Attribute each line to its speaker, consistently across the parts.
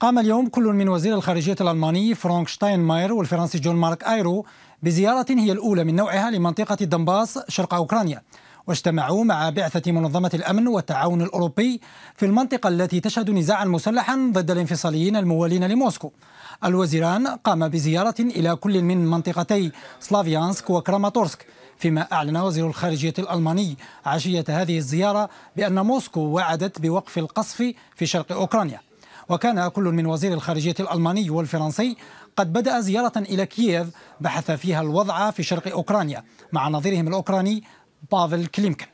Speaker 1: قام اليوم كل من وزير الخارجية الألماني فرانك شتاينماير والفرنسي جون مارك أيرو بزيارة هي الأولى من نوعها لمنطقة دنباس شرق أوكرانيا واجتمعوا مع بعثة منظمة الأمن والتعاون الأوروبي في المنطقة التي تشهد نزاعا مسلحا ضد الانفصاليين الموالين لموسكو الوزيران قام بزيارة إلى كل من منطقتي سلافيانسك وكراماتورسك فيما أعلن وزير الخارجية الألماني عشية هذه الزيارة بأن موسكو وعدت بوقف القصف في شرق أوكرانيا وكان كل من وزير الخارجية الألماني والفرنسي قد بدأ زيارة إلى كييف بحث فيها الوضع في شرق أوكرانيا مع نظيرهم الأوكراني بافل كليمكن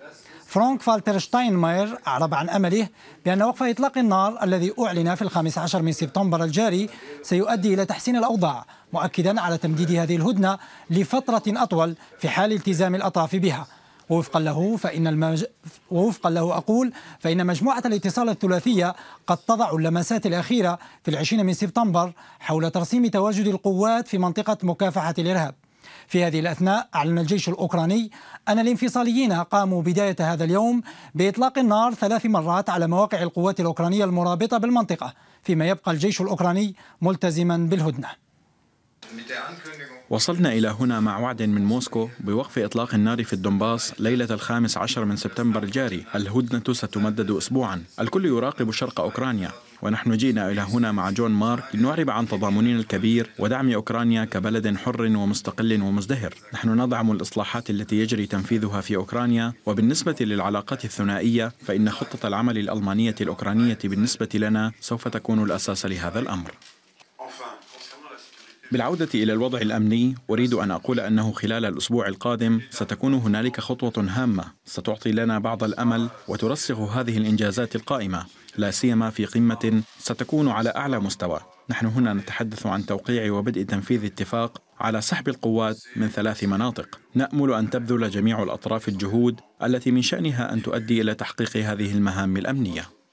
Speaker 1: فرانك فالتر شتاينماير أعرب عن أمله بأن وقف إطلاق النار الذي أعلن في الخامس عشر من سبتمبر الجاري سيؤدي إلى تحسين الأوضاع مؤكدا على تمديد هذه الهدنة لفترة أطول في حال التزام الأطراف بها ووفقا له فإن المج... ووفقا له أقول فإن مجموعة الاتصال الثلاثية قد تضع اللمسات الأخيرة في العشرين من سبتمبر حول ترسيم تواجد القوات في منطقة مكافحة الإرهاب في هذه الأثناء أعلن الجيش الأوكراني أن الانفصاليين قاموا بداية هذا اليوم بإطلاق النار ثلاث مرات على مواقع القوات الأوكرانية المرابطة بالمنطقة فيما يبقى الجيش الأوكراني ملتزما بالهدنة
Speaker 2: وصلنا إلى هنا مع وعد من موسكو بوقف إطلاق النار في الدنباس ليلة الخامس عشر من سبتمبر الجاري الهدنة ستمدد أسبوعا الكل يراقب شرق أوكرانيا ونحن جئنا إلى هنا مع جون مارك لنعرب عن تضامننا الكبير ودعم أوكرانيا كبلد حر ومستقل ومزدهر نحن ندعم الإصلاحات التي يجري تنفيذها في أوكرانيا وبالنسبة للعلاقات الثنائية فإن خطة العمل الألمانية الأوكرانية بالنسبة لنا سوف تكون الأساس لهذا الأمر بالعودة إلى الوضع الأمني أريد أن أقول أنه خلال الأسبوع القادم ستكون هنالك خطوة هامة ستعطي لنا بعض الأمل وترسخ هذه الإنجازات القائمة لا سيما في قمة ستكون على أعلى مستوى نحن هنا نتحدث عن توقيع وبدء تنفيذ اتفاق على سحب القوات من ثلاث مناطق نامل ان تبذل جميع الاطراف الجهود التي من شانها ان تؤدي الى تحقيق هذه المهام الامنيه